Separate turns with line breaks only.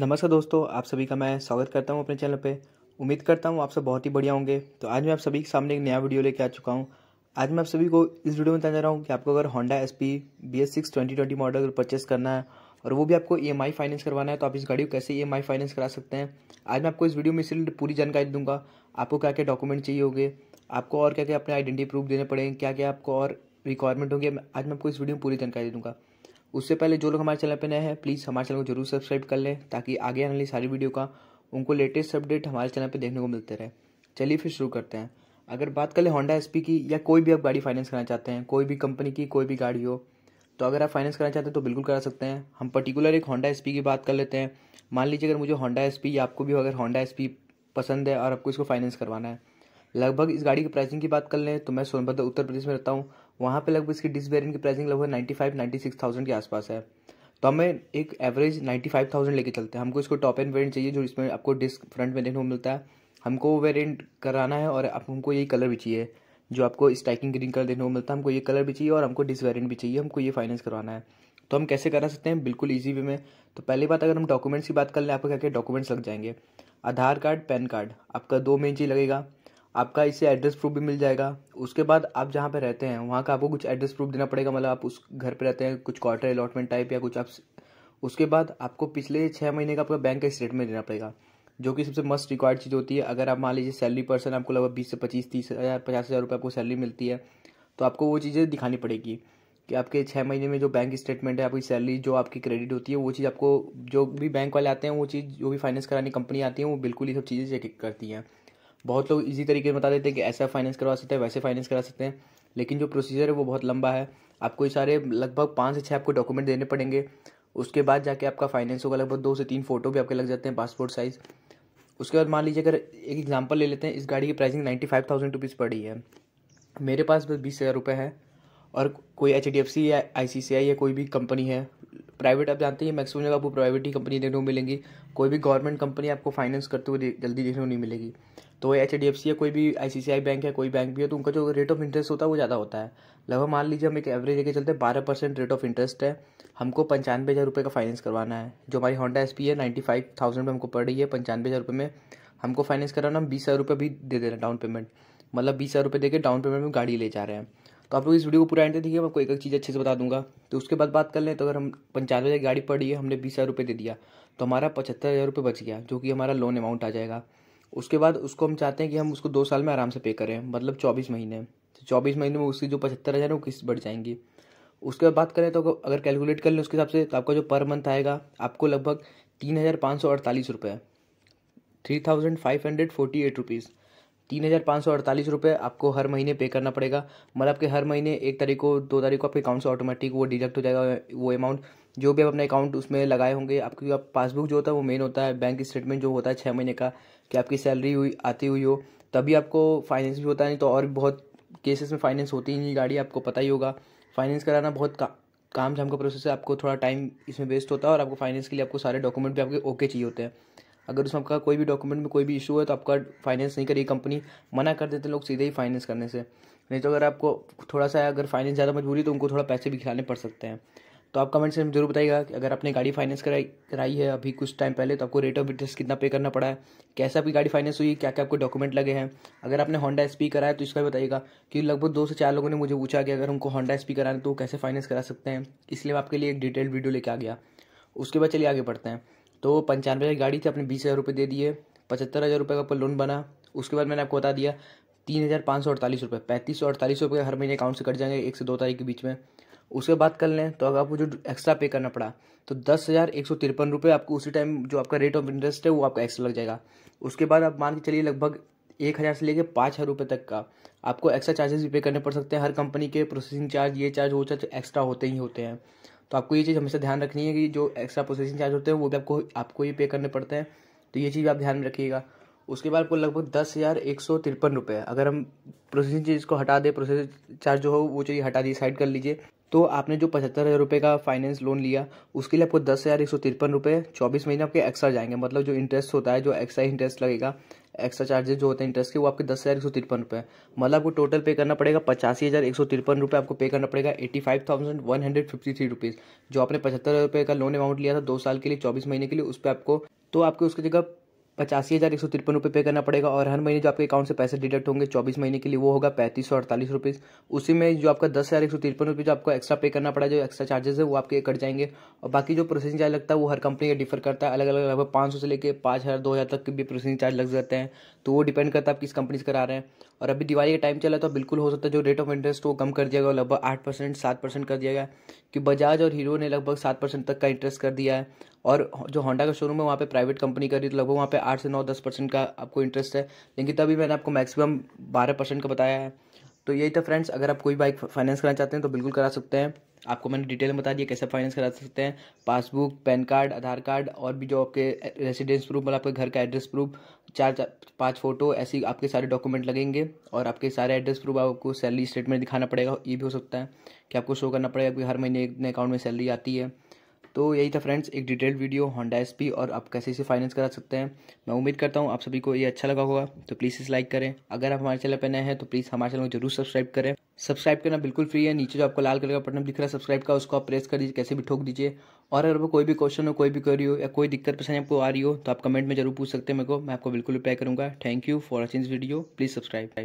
नमस्कार दोस्तों आप सभी का मैं स्वागत करता हूं अपने चैनल पे उम्मीद करता हूं आप सब बहुत ही बढ़िया होंगे तो आज मैं आप सभी के सामने एक नया वीडियो लेके आ चुका हूं आज मैं आप सभी को इस वीडियो में बता जा रहा हूं कि आपको अगर Honda S P B S six twenty twenty model purchase करना है और वो भी आपको ई एम आई फाइनेंस करवाना है तो आप इस गाड़ी को कैसे ई एम आई फाइनेंस करा सकते हैं आज मैं आपको इस वीडियो में इसलिए पूरी जानकारी दूंगा आपको क्या क्या डॉक्यूमेंट चाहिए होंगे आपको और क्या क्या अपने आइडेंटिटी प्रूफ देने पड़ेंगे क्या क्या आपको और रिक्वायरमेंट होंगे आज मैं आपको इस वीडियो में पूरी जानकारी दूंगा उससे पहले जो लोग हमारे चैनल पर नए हैं प्लीज़ हमारे चैनल को जरूर सब्सक्राइब कर लें ताकि आगे आने वाली सारी वीडियो का उनको लेटेस्ट अपडेट हमारे चैनल पर देखने को मिलते रहे चलिए फिर शुरू करते हैं अगर बात कर लें होंडा एस की या कोई भी आप गाड़ी फाइनेंस करना चाहते हैं कोई भी कंपनी की कोई भी गाड़ी हो तो अगर आप फाइनेंस करना चाहते हैं तो बिल्कुल करा सकते हैं हम पर्टिकुलर एक होंडा एस की बात कर लेते हैं मान लीजिए अगर मुझे होंडा एस या आपको भी अगर होंडा एस पसंद है और आपको इसको फाइनेंस करवाना है लगभग इस गाड़ी की प्राइसिंग की बात कर लें तो मैं सोनभद्र उत्तर प्रदेश में रहता हूँ वहाँ पे लगभग इसकी डिस वेरियंट की प्राइसिंग लगभग ninety five ninety six thousand के आसपास है तो हमें एक एवरेज नाइन्टी फाइव थाउजेंड लेके चलते हैं हमको इसको टॉप एंड वेरियंट चाहिए जो इसमें आपको डिस्क फ्रंट में देखने को मिलता है हमको वो वेरियंट कराना है और हमको यही कलर भी चाहिए जो आपको स्टाइकिंग ग्रीन कलर देखने को मिलता है हमको ये कलर भी चाहिए और हमको डिस वेरियंट भी चाहिए हमको ये फाइनेंस करवाना है तो हम कैसे करा सकते हैं बिल्कुल ईजी वे में तो पहली बात अगर हम डॉक्यूमेंट्स की बात कर लें आपको क्या क्या डॉक्यूमेंट्स लग जाएंगे आधार कार्ड पैन कार्ड आपका दो मेन चीज़ लगेगा आपका इससे एड्रेस प्रूफ भी मिल जाएगा उसके बाद आप जहाँ पे रहते हैं वहाँ का आपको कुछ एड्रेस प्रूफ देना पड़ेगा मतलब आप उस घर पे रहते हैं कुछ क्वार्टर अलॉटमेंट टाइप या कुछ आप उसके बाद आपको पिछले छः महीने का आपका बैंक का स्टेटमेंट देना पड़ेगा जो कि सबसे मस्ट रिक्वायर्ड चीज़ होती है अगर आप मान लीजिए सैलरी पर्सन आपको लगभग बीस से पच्चीस तीस हज़ार पचास हज़ार रुपये आपको सैलरी मिलती है तो आपको वो चीज़ें दिखानी पड़ेगी कि आपके छः महीने में जो बैंक स्टेटमेंट है आपकी सैलरी जो आपकी क्रेडिट होती है वो चीज़ आपको जो भी बैंक वाले आते हैं वो चीज़ जो भी फाइनेंस कराने कंपनी आती है वो बिल्कुल ये सब चीज़ें चेक करती हैं बहुत लोग इजी तरीके से बता देते हैं कि ऐसा फाइनेंस करवा सकते हैं वैसे फाइनेंस करा सकते हैं लेकिन जो प्रोसीजर है वो बहुत लंबा है आपको ये सारे लगभग पाँच से छः आपको डॉक्यूमेंट देने पड़ेंगे उसके बाद जाके आपका फाइनेंस होगा लगभग दो से तीन फोटो भी आपके लग जाते हैं पासपोर्ट साइज़ उसके बाद मान लीजिए अगर एक एग्जाम्पल ले लेते हैं इस गाड़ी की pricing ninety five thousand rupees पड़ी है मेरे पास बस बीस हज़ार रुपये है और कोई एच डी एफ सी या आई सी सी आई या कोई भी कंपनी है प्राइवेट आप जानते हैं मैक्सिमम जगह आपको प्राइवेट ही कंपनी देखने को मिलेंगी कोई भी गवर्नमेंट कंपनी आपको फाइनेंस करते हुए जल्दी देखने को नहीं मिलेगी तो एच डी एफ सी है कोई भी आई सी सी आई बैंक है कोई बैंक भी है तो उनका जो रेट ऑफ इंटरेस्ट होता है वो ज़्यादा होता है लगभग मतलब मान लीजिए हम एक एवरेज लेके चलते हैं बारह परसेंट रेट ऑफ इंटरेस्ट है हमको पंचानवे हज़ार रुपये का फाइनेंस करवाना है जो हमारी होंडा एस पी है नाइन्टी फाइव थाउजेंड में हमको पड़ रही है पंचानवे हज़ार रुपये में हमको फाइनेंस कराना हम बीस हज़ार रुपये भी दे दे रहे हैं डाउन पेमेंट मतलब बीस हज़ार रुपये देकर डाउन पेमेंट में गाड़ी ले जा रहे हैं तो आप लोग इस वीडियो को पूरा एंड देखिए मैं आपको एक एक चीज़ अच्छे से बता दूंगा तो उसके बाद बात कर लें तो अगर हम पंचानवे हज़ार गाड़ी पड़ी है हमने बीस हज़ार रुपये दे दिया तो हमारा पचहत्तर हज़ार रुपये बच गया जो कि हमारा लोन अमाउंट आ जाएगा उसके बाद उसको हम चाहते हैं कि हम उसको दो साल में आराम से पे करें मतलब चौबीस महीने तो चौबीस महीने में उसकी जो पचहत्तर हज़ार है वो किस्त बढ़ जाएंगी उसके बाद बात करें तो अगर कैलकुलेट कर लें उसके हिसाब से तो आपका जो पर मंथ आएगा आपको लगभग तीन हज़ार पाँच सौ अड़तालीस रुपये three thousand five hundred forty eight rupees तीन हज़ार पाँच सौ अड़तालीस रुपये आपको हर महीने पे करना पड़ेगा मतलब आपके हर महीने एक तारीख को दो तारीख को आपके अकाउंट से ऑटोमेटिक वो डिडक्ट हो जाएगा वो अमाउंट जो भी आप अपने अकाउंट उसमें लगाए होंगे आपकी आप पासबुक जो होता है वो मेन होता है बैंक स्टेटमेंट जो होता है छः महीने का कि आपकी सैलरी हुई आती हुई हो तभी आपको फाइनेंस भी होता नहीं तो और भी बहुत केसेस में फाइनेंस होती ही नहीं गाड़ी आपको पता ही होगा फाइनेंस कराना बहुत का, काम झाम का प्रोसेस है आपको थोड़ा टाइम इसमें वेस्ट होता है और आपको फाइनेंस के लिए आपको सारे डॉक्यूमेंट भी आपके ओके चाहिए होते हैं अगर उसमें आपका कोई भी डॉक्यूमेंट में कोई भी इशू है तो आपका फाइनेंस नहीं करेगी कंपनी मना कर देते लोग सीधे ही फाइनेंस करने से नहीं तो अगर आपको थोड़ा सा अगर फाइनेंस ज़्यादा मजबूरी तो उनको थोड़ा पैसे भी खिलाने पड़ सकते हैं तो आप कमेंट से हम जरूर बताइएगा कि अगर आपने गाड़ी फाइनेंस कराई कराई है अभी कुछ टाइम पहले तो आपको रेट ऑफ इंटरेस्ट कितना पे करना पड़ा है कैसे आपकी गाड़ी फाइनेंस हुई क्या क्या आपको डॉक्यूमेंट लगे हैं अगर आपने होंडा एस कराया तो इसका भी बताइएगा कि लगभग दो से चार लोगों ने मुझे पूछा कि अगर हमको होंडा एस कराना तो कैसे फाइनेंस करा सकते हैं इसलिए मैं आपके लिए एक डिटेल वीडियो लेके आ गया उसके बाद चलिए आगे बढ़ते हैं तो पंचानवे हज़ार गाड़ी थी आपने बीस हज़ार रुपये दे दिए पचहत्तर हज़ार रुपये का आपका लोन बना उसके बाद मैंने आपको बता दिया तीन हज़ार पाँच सौ अड़तालीस रुपये पैंतीस सौ अड़तालीस रुपये हर महीने अकाउंट से कट जाएंगे एक से दो तारीख के बीच में उसके बाद कर लें तो अगर आपको जो एक्स्ट्रा पे करना पड़ा तो दस हज़ार एक सौ तिरपन रुपये आपको उसी टाइम जो आपका रेट ऑफ इंटरेस्ट है वो आपका एक्स्ट्रा लग जाएगा उसके बाद आप मान के चलिए लगभग एक हज़ार से लेकर पाँच हज़ार रुपये तक का आपको एक्स्ट्रा चार्जेस भी पे करने पड़ सकते हैं हर कंपनी के प्रोसेसिंग चार्ज ये चार्ज वो चार्ज एक्स्ट्रा होते ही होते हैं तो आपको ये चीज़ हमेशा ध्यान रखनी है कि जो एक्स्ट्रा प्रोसेसिंग चार्ज होते हैं वो भी आपको आपको ही पे करने पड़ते हैं तो ये चीज़ आप ध्यान में रखिएगा उसके बाद आपको लगभग दस हज़ार एक सौ तिरपन रुपये अगर हम प्रोसेसिंग चीज़ को हटा दें प्रोसेसिंग चार्ज जो हो वो चीज़ हटा दिए साइड कर लीजिए तो आपने जो पचहत्तर हज़ार रुपये का फाइनेंस लोन लिया उसके लिए आपको दस हज़ार एक सौ तिरपन रुपये चौबीस महीने आपके एक्स्ट्रा जाएंगे मतलब जो इंटरेस्ट होता है जो एक्स्ट्रा इंटरेस्ट लगेगा एक्स्ट्रा चार्जेस जो होते हैं इंटरेस्ट के वो आपके दस हज़ार एक सौ तिरपन रुपये मतलब आपको टोटल पे करना पड़ेगा पचासी हज़ार एक सौ तिरपन रुपये आपको पे करना पड़ेगा eighty five thousand one hundred fifty three rupees जो आपने पचहत्तर हज़ार रुपये का लोन अमाउंट लिया था दो साल के लिए चौबीस महीने के लिए उस पर आपको तो आपके उसकी जगह पचासी हज़ार एक सौ तिरपन रुपये पे करना पड़ेगा और हर महीने जो आपके अकाउंट से पैसे डिडक्ट होंगे चौबीस महीने के लिए वो होगा पैंतीस सौ अड़तालीस रुपीज़ उसी में जो आपका दस हज़ार एक सौ तिरपन रुपये जो आपको एक्स्ट्रा पे करना पड़ा जो एक्स्ट्रा चार्जेस है वो आपके कट जाएंगे और बाकी जो प्रोसेसिंग चार्ज लगता है वो हर कंपनी का डिफर करता है अलग अलग लगभग पाँच सौ से लेकर पाँच हज़ार दो हज़ार तक के भी प्रोसेसिंग चार्ज लग जाते हैं तो वो डिपेंड करता है आप किस कंपनी से करा रहे हैं और अभी दिवाली का टाइम चला तो बिल्कुल हो सकता है जो रेट ऑफ इंटरेस्ट वो कम कर दिया गया लगभग आठ परसेंट सात परसेंट कर दिया गया कि बजाज और हीरो ने लगभग सात परसेंट तक का इंटरेस्ट कर दिया है और जो होंडा का शोरूम है वहाँ पे प्राइवेट कंपनी का रही तो लगभग वहाँ पे आठ से नौ दस परसेंट का आपको इंटरेस्ट है लेकिन तभी मैंने आपको मैक्सिमम बारह परसेंट का बताया है तो यही था फ्रेंड्स अगर आप कोई बाइक फाइनेंस कराना चाहते हैं तो बिल्कुल करा सकते हैं आपको मैंने डिटेल में बता दिया कैसे फाइनेंस करा सकते हैं passbook PAN card Aadhaar card और भी जो आपके रेसिडेंस प्रूफ मतलब आपके घर का एड्रेस प्रूफ चार चार पाँच फोटो ऐसी आपके सारे डॉक्यूमेंट लगेंगे और आपके सारे एड्रेस प्रूफ आपको सैलरी स्टेटमेंट दिखाना पड़ेगा ये भी हो सकता है कि आपको शो करना पड़ेगा कि हर महीने अपने अकाउंट में सैलरी आती है तो यही था फ्रेंड्स एक डिटेल्ड वीडियो होंडा एस और आप कैसे इसे फाइनेंस करा सकते हैं मैं उम्मीद करता हूँ आप सभी को ये अच्छा लगा होगा तो प्लीज़ इस लाइक करें अगर आप हमारे चैनल पर नए हैं तो प्लीज़ हमारे चैनल को जरूर सब्सक्राइब करें सब्सक्राइब करना बिल्कुल फ्री है नीचे जो आपको लाल कलर का बटन दिख रहा है सब्सक्राइब का उसको आप प्रेस कर दीजिए कैसे भी ठोक दीजिए और अगर आपको कोई भी क्वेश्चन हो कोई भी क्वेरी हो या कोई दिक्कत परेशानी आपको आ रही हो तो आप कमेंट में जरूर पूछ सकते हैं मेरे को मैं आपको बिल्कुल रिप्लाई करूँगा thank you for watching this video please subscribe